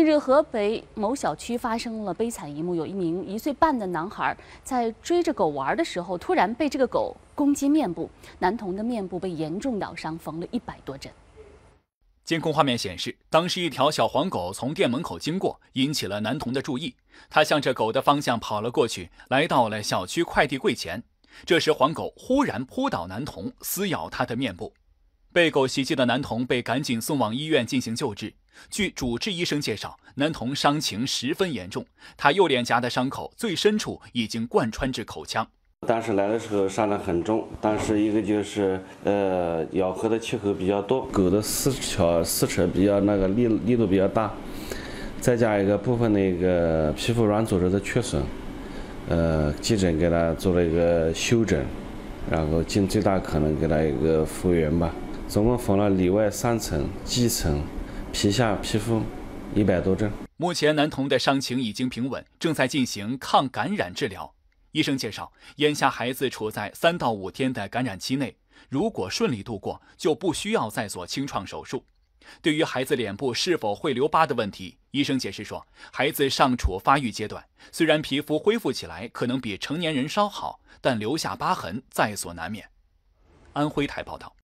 近日，河北某小区发生了悲惨一幕。有一名一岁半的男孩在追着狗玩的时候，突然被这个狗攻击面部，男童的面部被严重咬伤，缝了一百多针。监控画面显示，当时一条小黄狗从店门口经过，引起了男童的注意，他向着狗的方向跑了过去，来到了小区快递柜前。这时，黄狗忽然扑倒男童，撕咬他的面部。被狗袭击的男童被赶紧送往医院进行救治。据主治医生介绍，男童伤情十分严重，他右脸颊的伤口最深处已经贯穿至口腔。当时来的时候伤得很重，当时一个就是呃咬合的切口比较多，狗的撕扯撕扯比较那个力力度比较大，再加一个部分的一个皮肤软组织的缺损，呃，急诊给他做了一个修整，然后尽最大可能给他一个复原吧。总共缝了里外三层，基层。皮下皮肤一百多针，目前男童的伤情已经平稳，正在进行抗感染治疗。医生介绍，眼下孩子处在三到五天的感染期内，如果顺利度过，就不需要再做清创手术。对于孩子脸部是否会留疤的问题，医生解释说，孩子尚处发育阶段，虽然皮肤恢复起来可能比成年人稍好，但留下疤痕在所难免。安徽台报道。